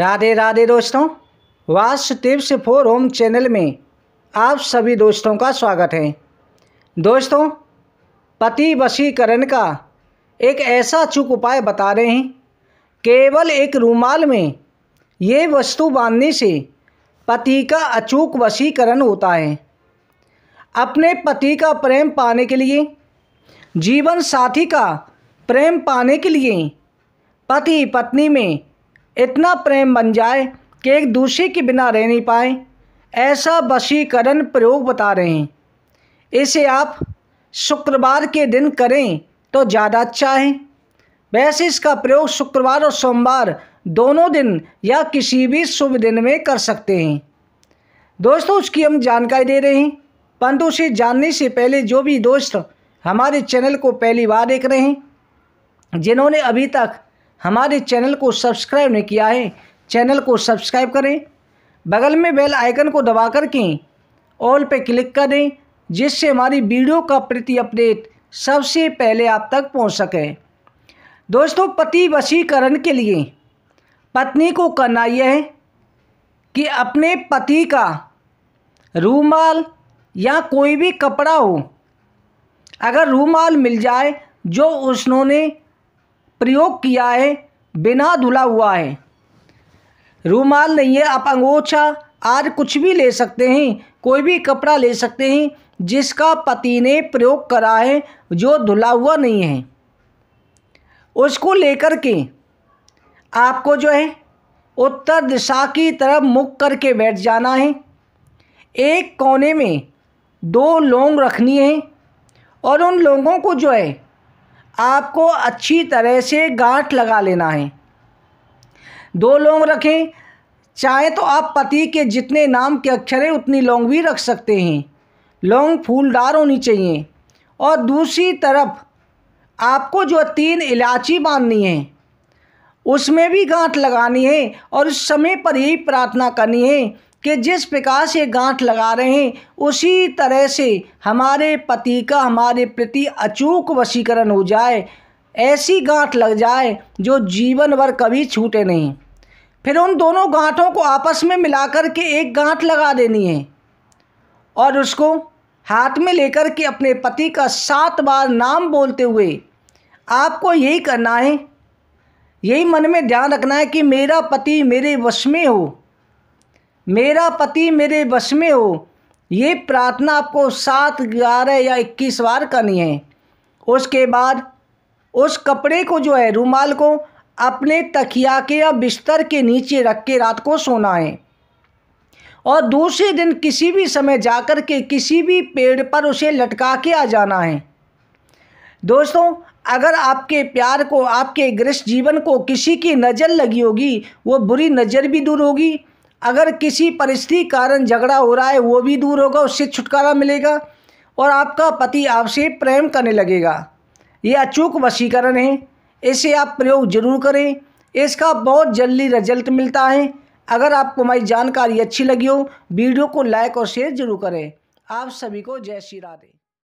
राधे राधे दोस्तों वास tips four home channel में आप सभी दोस्तों का स्वागत है दोस्तों पति वशीकरण का एक ऐसा अचूक उपाय बता रहे हैं केवल एक रूमाल में ये वस्तु बांधने से पति का अचूक वशीकरण होता है अपने पति का प्रेम पाने के लिए जीवन साथी का प्रेम पाने के लिए पति पत्नी में इतना प्रेम बन जाए कि एक दूसरे के बिना रह नहीं पाए ऐसा वशीकरण प्रयोग बता रहे हैं इसे आप शुक्रवार के दिन करें तो ज़्यादा अच्छा है वैसे इसका प्रयोग शुक्रवार और सोमवार दोनों दिन या किसी भी शुभ दिन में कर सकते हैं दोस्तों उसकी हम जानकारी दे रहे हैं परंतु उसे जानने से पहले जो भी दोस्त हमारे चैनल को पहली बार देख रहे हैं जिन्होंने अभी तक हमारे चैनल को सब्सक्राइब नहीं किया है चैनल को सब्सक्राइब करें बगल में बेल आइकन को दबा करके ऑल पे क्लिक करें जिससे हमारी वीडियो का प्रति अपडेट सबसे पहले आप तक पहुंच सके दोस्तों पति वशीकरण के लिए पत्नी को करना यह है कि अपने पति का रूमाल या कोई भी कपड़ा हो अगर रूमाल मिल जाए जो उसने प्रयोग किया है बिना धुला हुआ है रूमाल नहीं है आप अंगोछा आज कुछ भी ले सकते हैं कोई भी कपड़ा ले सकते हैं जिसका पति ने प्रयोग करा है जो धुला हुआ नहीं है उसको लेकर के आपको जो है उत्तर दिशा की तरफ मुख करके बैठ जाना है एक कोने में दो लोंग रखनी है और उन लोगों को जो है आपको अच्छी तरह से गांठ लगा लेना है दो लौंग रखें चाहे तो आप पति के जितने नाम के अक्षर हैं उतनी लौंग भी रख सकते हैं लौंग फूलदार होनी चाहिए और दूसरी तरफ आपको जो तीन इलायची बांधनी है उसमें भी गांठ लगानी है और उस समय पर यही प्रार्थना करनी है कि जिस प्रकार से गांठ लगा रहे हैं उसी तरह से हमारे पति का हमारे प्रति अचूक वशीकरण हो जाए ऐसी गांठ लग जाए जो जीवन भर कभी छूटे नहीं फिर उन दोनों गांठों को आपस में मिलाकर के एक गांठ लगा देनी है और उसको हाथ में लेकर के अपने पति का सात बार नाम बोलते हुए आपको यही करना है यही मन में ध्यान रखना है कि मेरा पति मेरे वश में हो मेरा पति मेरे बस में हो ये प्रार्थना आपको सात ग्यारह या इक्कीस बार करनी है उसके बाद उस कपड़े को जो है रूमाल को अपने तकिया के या बिस्तर के नीचे रख के रात को सोना है और दूसरे दिन किसी भी समय जाकर के किसी भी पेड़ पर उसे लटका के आ जाना है दोस्तों अगर आपके प्यार को आपके गृह जीवन को किसी की नज़र लगी होगी वो बुरी नज़र भी दूर होगी अगर किसी परिस्थिति कारण झगड़ा हो रहा है वो भी दूर होगा उससे छुटकारा मिलेगा और आपका पति आपसे प्रेम करने लगेगा ये अचूक वशीकरण है इसे आप प्रयोग जरूर करें इसका बहुत जल्दी रिजल्ट मिलता है अगर आपको हमारी जानकारी अच्छी लगी हो वीडियो को लाइक और शेयर जरूर करें आप सभी को जय श्री राधे